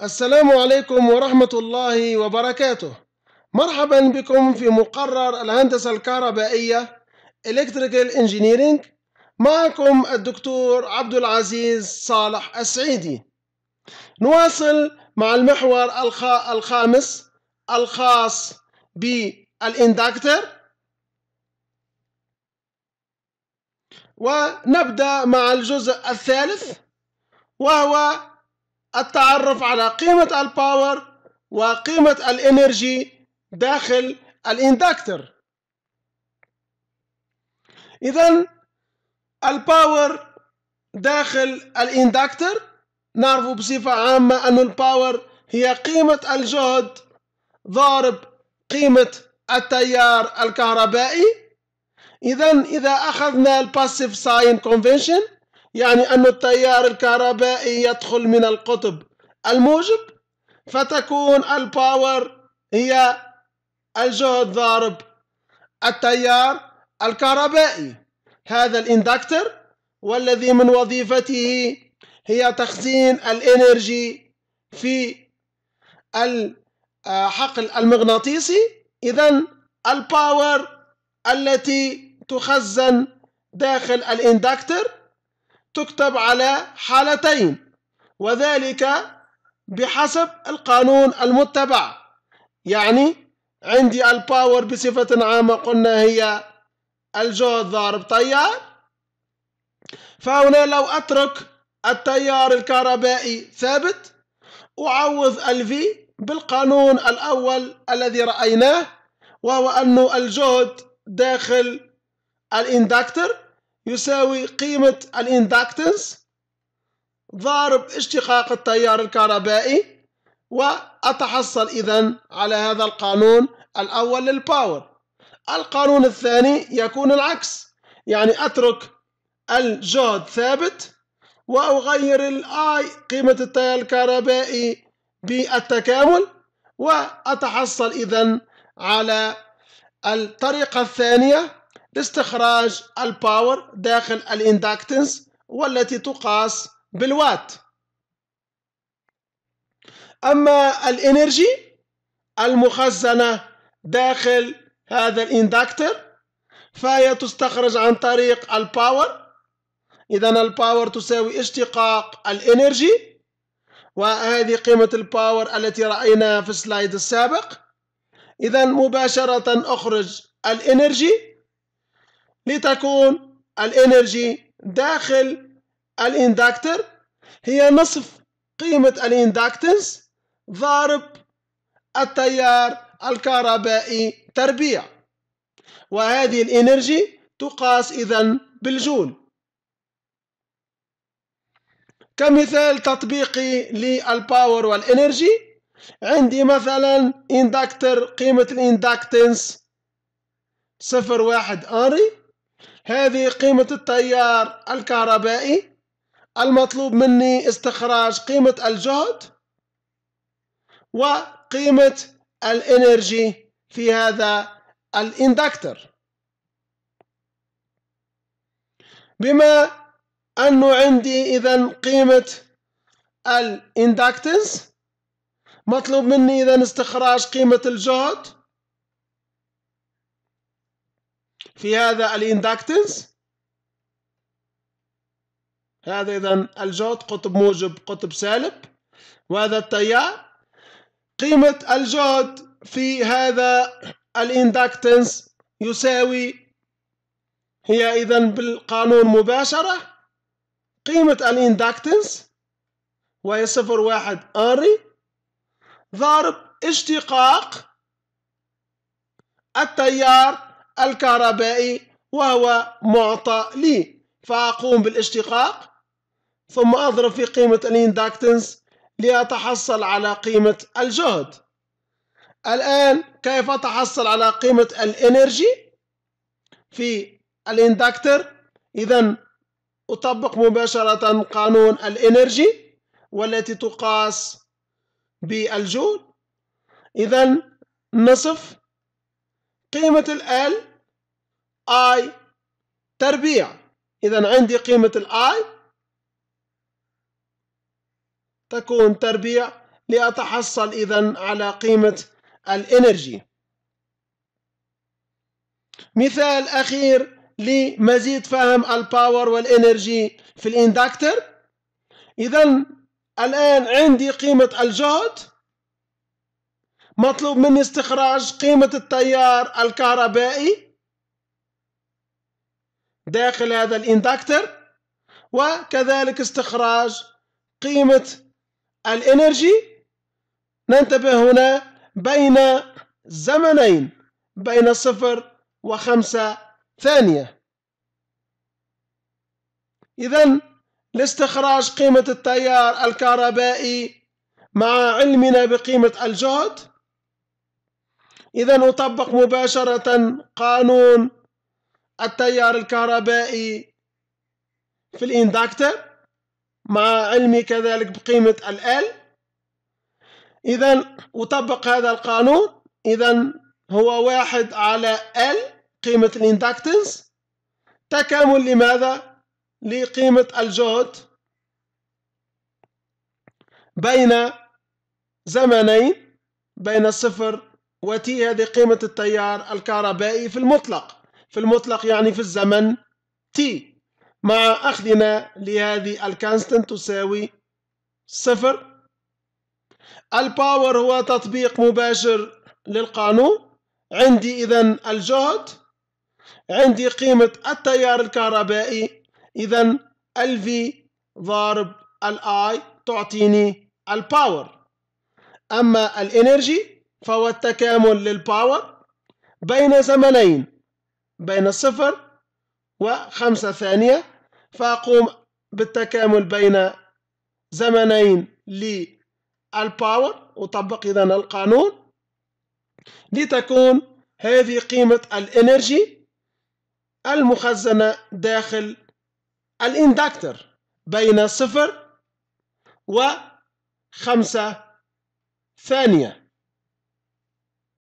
السلام عليكم ورحمة الله وبركاته مرحبا بكم في مقرر الهندسة الكهربائية Electrical Engineering معكم الدكتور عبد العزيز صالح السعيدي نواصل مع المحور الخامس الخاص بالاندكتر ونبدأ مع الجزء الثالث وهو التعرف على قيمة الباور وقيمة الانرجي داخل الاندكتر إذا الباور داخل الاندكتر نعرف بصفة عامة أن الباور هي قيمة الجهد ضارب قيمة التيار الكهربائي إذا إذا أخذنا الباسيف ساين كونفنشن يعني أن التيار الكهربائي يدخل من القطب الموجب فتكون الباور هي الجهد ضارب التيار الكهربائي هذا الاندكتر والذي من وظيفته هي تخزين الانرجي في الحقل المغناطيسي اذا الباور التي تخزن داخل الاندكتر تكتب على حالتين وذلك بحسب القانون المتبع يعني عندي الباور بصفة عامة قلنا هي الجهد ضارب تيار فهنا لو أترك التيار الكهربائي ثابت أعوض الفي بالقانون الأول الذي رأيناه وهو أن الجهد داخل الاندكتر يساوي قيمة الاندكتنس ضارب اشتقاق التيار الكهربائي وأتحصل إذا على هذا القانون الأول للباور القانون الثاني يكون العكس يعني أترك الجهد ثابت وأغير الآي قيمة التيار الكهربائي بالتكامل وأتحصل إذا على الطريقة الثانية استخراج الباور داخل الاندكتنس والتي تقاس بالوات أما الإنرجي المخزنة داخل هذا الاندكتر فهي تستخرج عن طريق الباور إذا الباور تساوي اشتقاق الإنرجي وهذه قيمة الباور التي رأيناها في السلايد السابق إذا مباشرة أخرج الإنرجي لتكون الانرجي داخل الاندكتر هي نصف قيمة الاندكتنس ضارب التيار الكهربائي تربيع وهذه الانرجي تقاس إذا بالجول كمثال تطبيقي للباور والانرجي عندي مثلا اندكتر قيمة الاندكتنس صفر واحد أنري هذه قيمة التيار الكهربائي المطلوب مني استخراج قيمة الجهد وقيمة الانرجي في هذا الاندكتر بما أنه عندي إذا قيمة الاندكتنس مطلوب مني إذا استخراج قيمة الجهد في هذا الاندكتنس هذا إذا الجهد قطب موجب قطب سالب وهذا التيار قيمة الجهد في هذا الاندكتنس يساوي هي إذا بالقانون مباشرة قيمة الاندكتنس وهي صفر واحد أنري ضرب اشتقاق التيار الكهربائي وهو معطى لي فأقوم بالاشتقاق ثم أضرب في قيمة الاندكتنس لأتحصل على قيمة الجهد الآن كيف أتحصل على قيمة الانرجي في الاندكتر إذا أطبق مباشرة قانون الانرجي والتي تقاس بالجول إذا نصف قيمة ال اي تربيع اذا عندي قيمة الاي تكون تربيع لأتحصل إذا على قيمة الإنرجي مثال أخير لمزيد فهم الباور والإنرجي في الإندكتر إذا الآن عندي قيمة الجهد مطلوب مني استخراج قيمة التيار الكهربائي داخل هذا الاندكتر وكذلك استخراج قيمة الانرجي ننتبه هنا بين زمنين بين صفر وخمسة ثانية إذا لاستخراج قيمة التيار الكهربائي مع علمنا بقيمة الجهد إذا أطبق مباشرة قانون التيار الكهربائي في الاندكتر مع علمي كذلك بقيمة ال L إذا أطبق هذا القانون إذا هو واحد على L قيمة الاندكتنس تكامل لماذا؟ لقيمة الجهد بين زمنين بين و وتي هذه قيمة التيار الكهربائي في المطلق في المطلق يعني في الزمن t مع أخذنا لهذه الكانستنت تساوي صفر الباور هو تطبيق مباشر للقانون عندي إذا الجهد عندي قيمة التيار الكهربائي إذا ال V ضارب ال I تعطيني الباور أما الإنرجي فهو التكامل للباور بين زمنين بين الصفر وخمسة ثانية فأقوم بالتكامل بين زمنين للباور أطبق إذا القانون لتكون هذه قيمة الإنرجي المخزنة داخل الإندكتر بين صفر وخمسة ثانية